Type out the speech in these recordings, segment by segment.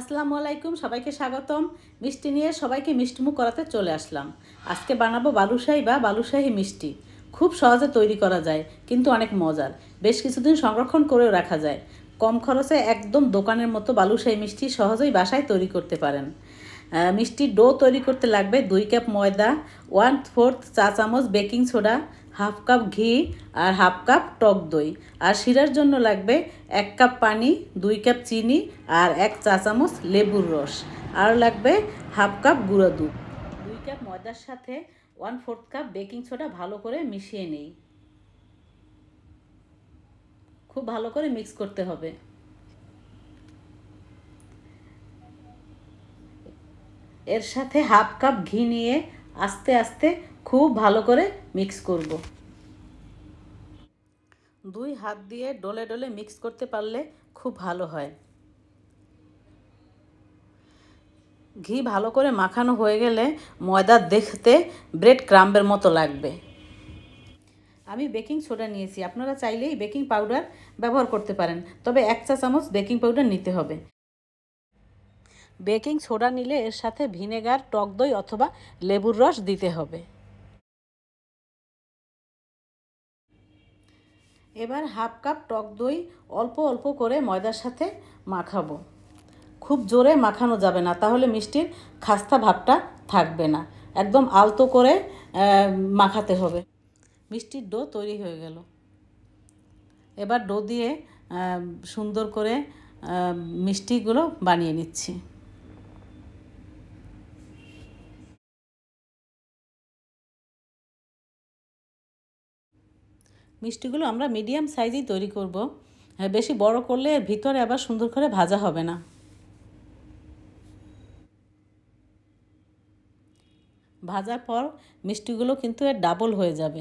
আসসালামু আলাইকুম সবাইকে স্বাগতম মিষ্টি নিয়ে সবাইকে মিষ্টিমুখ করাতে চলে আসলাম আজকে বানাবো বালুশাহী বা বালুশাহী মিষ্টি খুব সহজে তৈরি করা যায় কিন্তু অনেক মজার বেশ কিছুদিন সংরক্ষণ করেও রাখা যায় কম খরচে একদম দোকানের মতো বালুশাহী মিষ্টি সহজেই বাসায় তৈরি করতে পারেন মিষ্টির ডো তৈরি করতে লাগবে দুই কাপ ময়দা ওয়ান ফোর্থ চা চামচ বেকিং সোডা হাফ কাপ ঘি আর হাফ কাপ টক দই আর শিরার জন্য লাগবে এক কাপ পানি দুই কাপ চিনি আর এক চা চামচ লেবুর রস আর লাগবে হাফ কাপ গুঁড়ো দুধ দুই কাপ ময়দার সাথে one fourth cup baking soda ভালো করে মিশিয়ে নিই খুব ভালো করে মিক্স করতে হবে এর সাথে হাফ কাপ ঘি নিয়ে আস্তে আস্তে খুব ভালো করে মিক্স করব দুই হাত দিয়ে ডলে ডলে মিক্স করতে পারলে খুব ভালো হয় ঘি ভালো করে মাখানো হয়ে গেলে ময়দা দেখতে ব্রেড ক্রাম্বের মতো লাগবে আমি বেকিং সোডা নিয়েছি আপনারা চাইলেই বেকিং পাউডার ব্যবহার করতে পারেন তবে এক চা চামচ বেকিং পাউডার নিতে হবে বেকিং সোডা নিলে এর সাথে ভিনেগার টক দই অথবা লেবুর রস দিতে হবে এবার হাফ কাপ টক দই অল্প অল্প করে ময়দার সাথে মাখাবো খুব জোরে মাখানো যাবে না তাহলে মিষ্টির খাস্তা ভাবটা থাকবে না একদম আলতো করে মাখাতে হবে মিষ্টির ডো তৈরি হয়ে গেল এবার ডো দিয়ে সুন্দর করে মিষ্টিগুলো বানিয়ে নিচ্ছি মিষ্টিগুলো আমরা মিডিয়াম সাইজেই তৈরি করব বেশি বড় করলে ভিতরে আবার সুন্দর করে ভাজা হবে না ভাজার পর মিষ্টিগুলো কিন্তু এর ডাবল হয়ে যাবে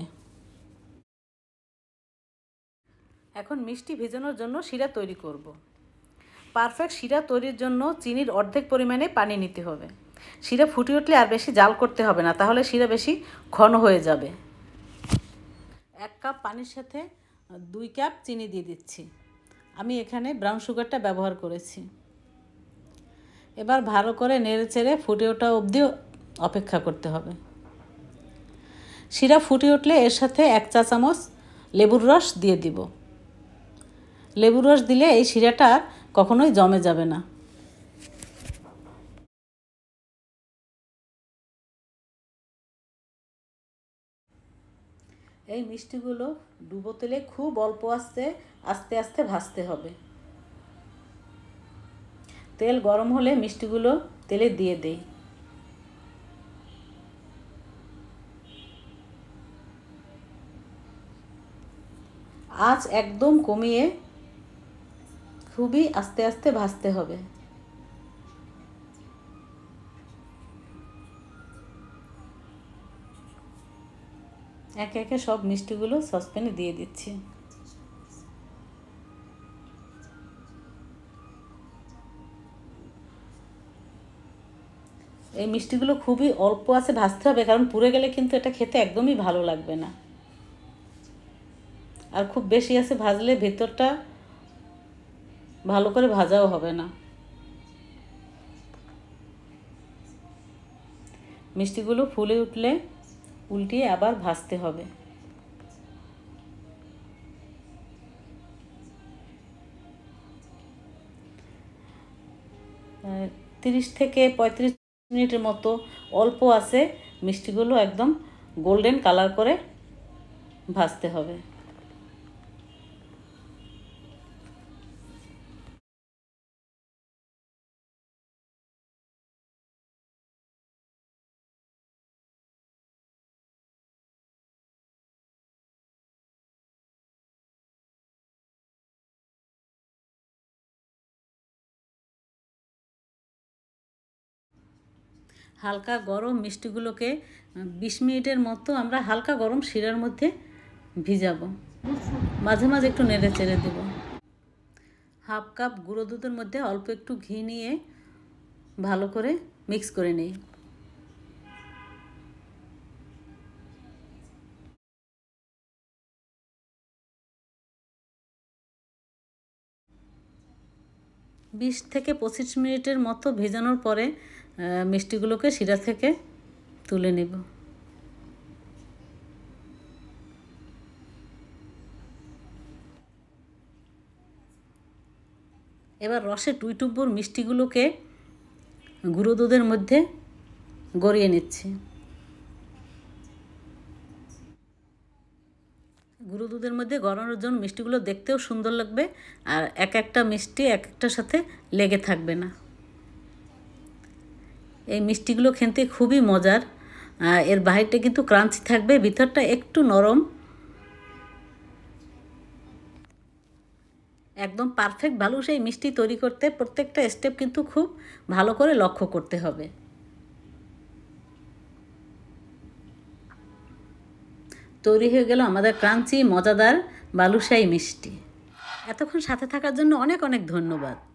এখন মিষ্টি ভেজানোর জন্য শিরা তৈরি করব। পারফেক্ট শিরা তৈরির জন্য চিনির অর্ধেক পরিমাণে পানি নিতে হবে শিরা ফুটে উঠলে আর বেশি জাল করতে হবে না তাহলে শিরা বেশি ঘন হয়ে যাবে এক কাপ পানির সাথে দুই কাপ চিনি দিয়ে দিচ্ছি আমি এখানে ব্রাউন সুগারটা ব্যবহার করেছি এবার ভালো করে নেড়ে চেড়ে ফুটে ওঠা অবধি অপেক্ষা করতে হবে শিরা ফুটে উঠলে এর সাথে এক চা চামচ লেবুর রস দিয়ে দিব লেবুর রস দিলে এই শিরাটা কখনোই জমে যাবে না এই মিষ্টিগুলো ডুবো তেলে খুব অল্প আস্তে আস্তে আস্তে ভাজতে হবে তেল গরম হলে মিষ্টিগুলো তেলে দিয়ে দেই আঁচ একদম কমিয়ে খুবই আস্তে আস্তে ভাজতে হবে একে একে সব মিষ্টিগুলো সসপ্যানে দিয়ে দিচ্ছি এই মিষ্টিগুলো খুবই অল্প আছে ভাজতে হবে কারণ পুড়ে গেলে কিন্তু এটা খেতে একদমই ভালো লাগবে না আর খুব বেশি আছে ভাজলে ভেতরটা ভালো করে ভাজাও হবে না মিষ্টিগুলো ফুলে উঠলে উল্টিয়ে আবার ভাজতে হবে তিরিশ থেকে পঁয়ত্রিশ মিনিটের মতো অল্প আছে মিষ্টিগুলো একদম গোল্ডেন কালার করে ভাজতে হবে হালকা গরম মিষ্টিগুলোকে বিশ মিনিটের মতো আমরা হালকা গরম শিরার মধ্যে ভিজাবো মাঝে মাঝে একটু নেড়ে চেড়ে দেব হাফ কাপ গুঁড়ো দুধের মধ্যে অল্প একটু ঘি নিয়ে ভালো করে মিক্স করে নিই বিশ থেকে পঁচিশ মিনিটের মতো ভেজানোর পরে মিষ্টিগুলোকে শিরা থেকে তুলে নেব এবার রসে টুইটুব্বর মিষ্টিগুলোকে গুঁড়ো দুধের মধ্যে গড়িয়ে নিচ্ছি গুঁড়ো দুধের মধ্যে গড়ানোর জন্য মিষ্টিগুলো দেখতেও সুন্দর লাগবে আর এক একটা মিষ্টি এক একটার সাথে লেগে থাকবে না এই মিষ্টিগুলো খেতে খুবই মজার এর বাইরেটা কিন্তু ক্রাঞ্চি থাকবে ভিতরটা একটু নরম একদম পারফেক্ট ভালো সেই মিষ্টি তৈরি করতে প্রত্যেকটা স্টেপ কিন্তু খুব ভালো করে লক্ষ্য করতে হবে তৈরি হয়ে গেল আমাদের ক্রাঞ্চি মজাদার বালুশাই মিষ্টি এতক্ষণ সাথে থাকার জন্য অনেক অনেক ধন্যবাদ